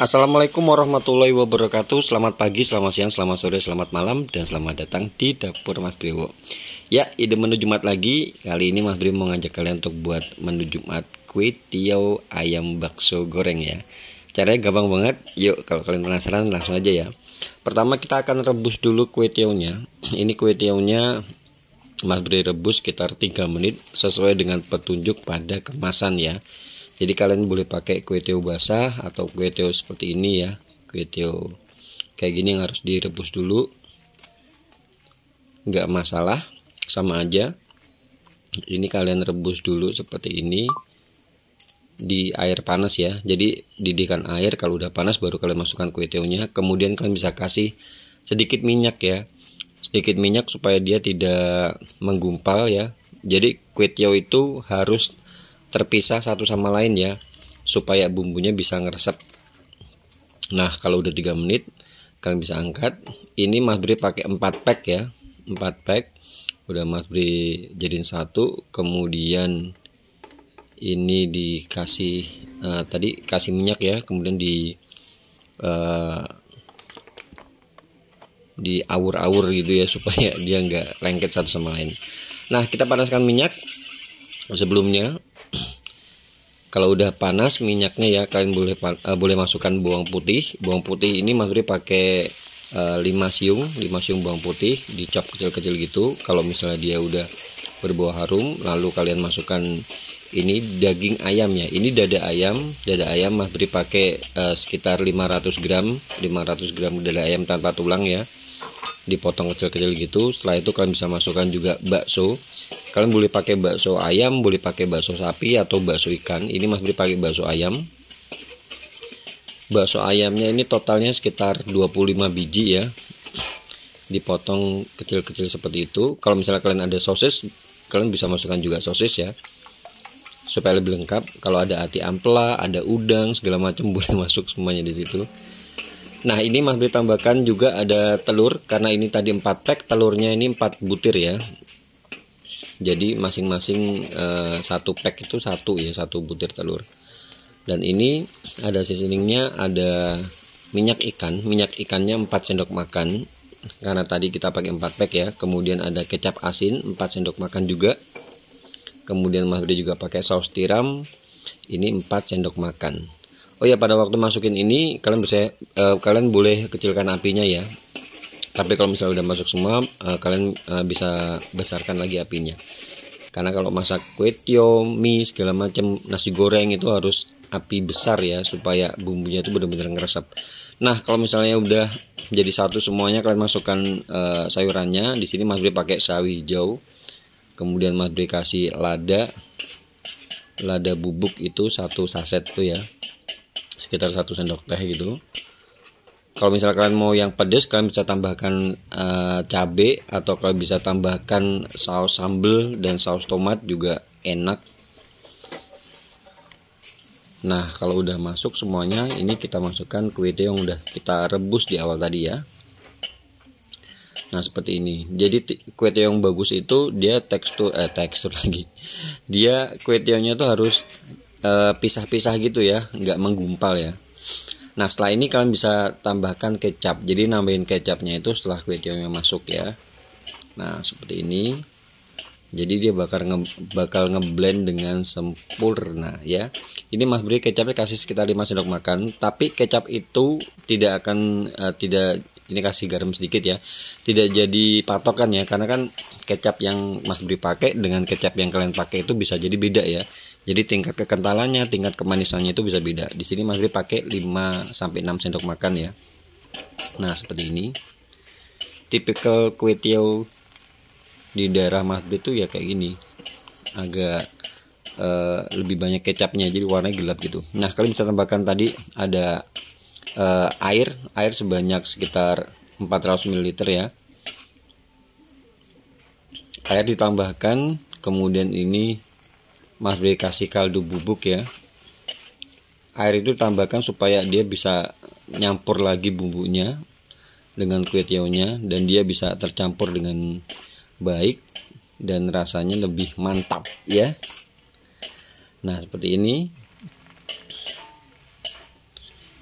Assalamualaikum warahmatullahi wabarakatuh Selamat pagi, selamat siang, selamat sore, selamat malam Dan selamat datang di Dapur Mas Priwo Ya, ide menu Jumat lagi Kali ini Mas Priwo mau kalian untuk buat menu Jumat Kue tiaw ayam bakso goreng ya Caranya gampang banget Yuk, kalau kalian penasaran langsung aja ya Pertama kita akan rebus dulu kue tiawnya Ini kue tiawnya Mas Bri rebus sekitar 3 menit Sesuai dengan petunjuk pada kemasan ya jadi kalian boleh pakai kue teo basah atau kue teo seperti ini ya kue teo kayak gini yang harus direbus dulu nggak masalah sama aja ini kalian rebus dulu seperti ini di air panas ya jadi didihkan air kalau udah panas baru kalian masukkan kue teonya kemudian kalian bisa kasih sedikit minyak ya sedikit minyak supaya dia tidak menggumpal ya jadi kue teo itu harus terpisah satu sama lain ya supaya bumbunya bisa ngeresep nah kalau udah 3 menit kalian bisa angkat ini mas beri pakai 4 pack ya 4 pack udah mas beri jadiin satu kemudian ini dikasih uh, tadi kasih minyak ya kemudian di uh, eh, di awur-awur gitu ya supaya dia nggak lengket satu sama lain. Nah kita panaskan minyak sebelumnya kalau udah panas minyaknya ya kalian boleh uh, boleh masukkan bawang putih bawang putih ini mas Bri pakai uh, eh, 5 siung 5 siung bawang putih dicop kecil-kecil gitu kalau misalnya dia udah berbuah harum lalu kalian masukkan ini daging ayam ya ini dada ayam dada ayam mas Bri pakai uh, sekitar 500 gram 500 gram dada ayam tanpa tulang ya dipotong kecil-kecil gitu setelah itu kalian bisa masukkan juga bakso kalian boleh pakai bakso ayam boleh pakai bakso sapi atau bakso ikan ini mas dipakai pakai bakso ayam bakso ayamnya ini totalnya sekitar 25 biji ya dipotong kecil-kecil seperti itu kalau misalnya kalian ada sosis kalian bisa masukkan juga sosis ya supaya lebih lengkap kalau ada ati ampela ada udang segala macam boleh masuk semuanya di situ Nah ini Mas Budi tambahkan juga ada telur karena ini tadi 4 pack telurnya ini 4 butir ya jadi masing-masing -masing, eh, satu pack itu satu ya satu butir telur dan ini ada seasoningnya ada minyak ikan minyak ikannya 4 sendok makan karena tadi kita pakai 4 pack ya kemudian ada kecap asin 4 sendok makan juga kemudian Mas Budi juga pakai saus tiram ini 4 sendok makan oh ya pada waktu masukin ini kalian bisa uh, kalian boleh kecilkan apinya ya tapi kalau misalnya udah masuk semua uh, kalian uh, bisa besarkan lagi apinya karena kalau masak kue tio mie segala macam nasi goreng itu harus api besar ya supaya bumbunya itu benar-benar ngeresap nah kalau misalnya udah jadi satu semuanya kalian masukkan uh, sayurannya di sini mas Bri pakai sawi hijau kemudian mas Bri kasih lada lada bubuk itu satu saset tuh ya sekitar satu sendok teh gitu kalau misalnya kalian mau yang pedes, kalian bisa tambahkan uh, cabe atau kalian bisa tambahkan saus sambal dan saus tomat juga enak nah kalau udah masuk semuanya ini kita masukkan kuite yang udah kita rebus di awal tadi ya nah seperti ini jadi kue yang bagus itu dia tekstur eh tekstur lagi dia kue tuh harus Eh, pisah-pisah e, gitu ya nggak menggumpal ya nah setelah ini kalian bisa tambahkan kecap jadi nambahin kecapnya itu setelah kue tiaonya masuk ya nah seperti ini jadi dia bakal nge bakal ngeblend dengan sempurna ya ini Mas Beri kecapnya kasih sekitar 5 sendok makan tapi kecap itu tidak akan uh, tidak ini kasih garam sedikit ya tidak jadi patokan ya karena kan kecap yang Mas Bri pakai dengan kecap yang kalian pakai itu bisa jadi beda ya. Jadi tingkat kekentalannya, tingkat kemanisannya itu bisa beda. Di sini Mas Bri pakai 5 sampai 6 sendok makan ya. Nah, seperti ini. Typical kue tiaw di daerah Mas Bri itu ya kayak gini. Agak e, lebih banyak kecapnya jadi warnanya gelap gitu nah kalian bisa tambahkan tadi ada e, air air sebanyak sekitar 400 ml ya air ditambahkan kemudian ini Mas B kasih kaldu bubuk ya air itu tambahkan supaya dia bisa nyampur lagi bumbunya dengan kue tiaunya dan dia bisa tercampur dengan baik dan rasanya lebih mantap ya nah seperti ini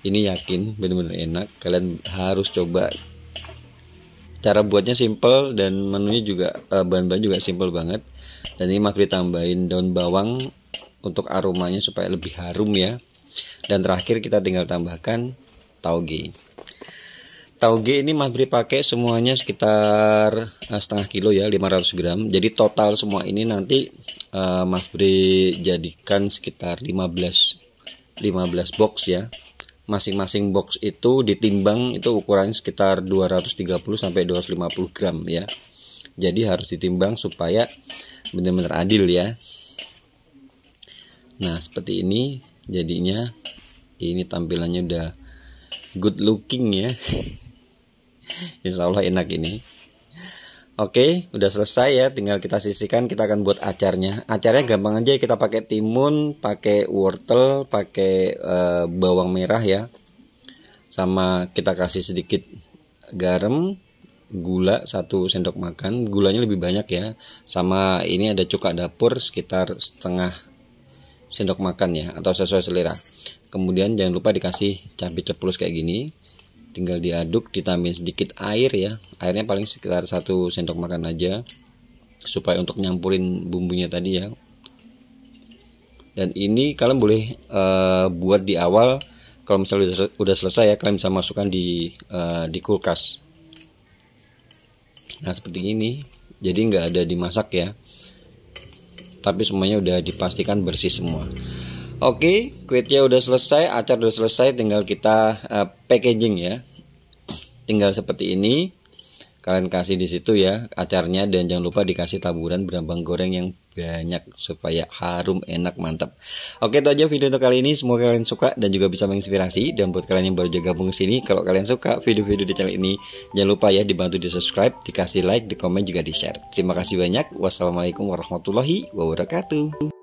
ini yakin benar-benar enak kalian harus coba cara buatnya simple dan menunya juga uh, bahan-bahan juga simple banget dan ini magri tambahin daun bawang untuk aromanya supaya lebih harum ya dan terakhir kita tinggal tambahkan tauge tauge ini Mas magri pakai semuanya sekitar eh, setengah kilo ya 500 gram jadi total semua ini nanti uh, eh, Mas Bri jadikan sekitar 15 15 box ya masing-masing box itu ditimbang itu ukurannya sekitar 230 sampai 250 gram ya. Jadi harus ditimbang supaya benar-benar adil ya. Nah, seperti ini jadinya ini tampilannya udah good looking ya. insyaallah enak ini. Oke, udah selesai ya. Tinggal kita sisihkan, kita akan buat acarnya. Acarnya gampang aja, kita pakai timun, pakai wortel, pakai e, bawang merah ya. Sama kita kasih sedikit garam, gula satu sendok makan. Gulanya lebih banyak ya. Sama ini ada cuka dapur sekitar setengah sendok makan ya, atau sesuai selera. Kemudian jangan lupa dikasih cabai ceplos kayak gini tinggal diaduk ditambahin sedikit air ya airnya paling sekitar satu sendok makan aja supaya untuk nyampurin bumbunya tadi ya dan ini kalian boleh uh, buat di awal kalau misalnya udah, udah selesai ya kalian bisa masukkan di uh, di kulkas nah seperti ini jadi nggak ada dimasak ya tapi semuanya udah dipastikan bersih semua Oke, okay, kuitnya udah selesai, acar udah selesai, tinggal kita uh, packaging ya tinggal seperti ini kalian kasih di situ ya acarnya dan jangan lupa dikasih taburan berambang goreng yang banyak supaya harum enak mantap oke itu aja video untuk kali ini semoga kalian suka dan juga bisa menginspirasi dan buat kalian yang baru juga gabung sini kalau kalian suka video-video di channel ini jangan lupa ya dibantu di subscribe dikasih like di komen juga di share terima kasih banyak wassalamualaikum warahmatullahi wabarakatuh